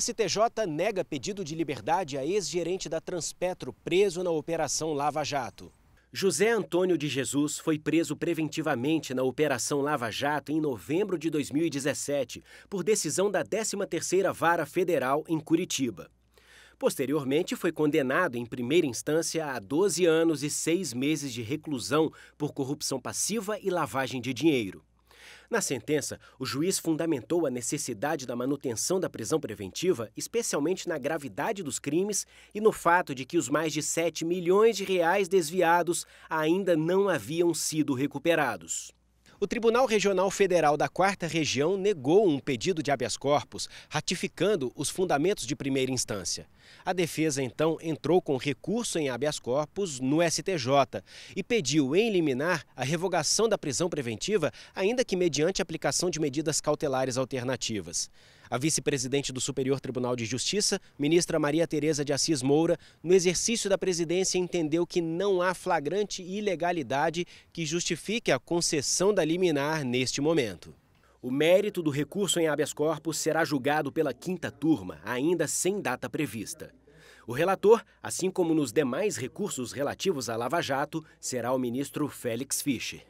STJ nega pedido de liberdade a ex-gerente da Transpetro, preso na Operação Lava Jato. José Antônio de Jesus foi preso preventivamente na Operação Lava Jato em novembro de 2017, por decisão da 13ª Vara Federal em Curitiba. Posteriormente, foi condenado em primeira instância a 12 anos e 6 meses de reclusão por corrupção passiva e lavagem de dinheiro. Na sentença, o juiz fundamentou a necessidade da manutenção da prisão preventiva, especialmente na gravidade dos crimes e no fato de que os mais de 7 milhões de reais desviados ainda não haviam sido recuperados. O Tribunal Regional Federal da Quarta Região negou um pedido de habeas corpus, ratificando os fundamentos de primeira instância. A defesa, então, entrou com recurso em habeas corpus no STJ e pediu, em liminar, a revogação da prisão preventiva, ainda que mediante aplicação de medidas cautelares alternativas a vice-presidente do Superior Tribunal de Justiça, ministra Maria Tereza de Assis Moura, no exercício da presidência entendeu que não há flagrante ilegalidade que justifique a concessão da liminar neste momento. O mérito do recurso em habeas corpus será julgado pela quinta turma, ainda sem data prevista. O relator, assim como nos demais recursos relativos à Lava Jato, será o ministro Félix Fischer.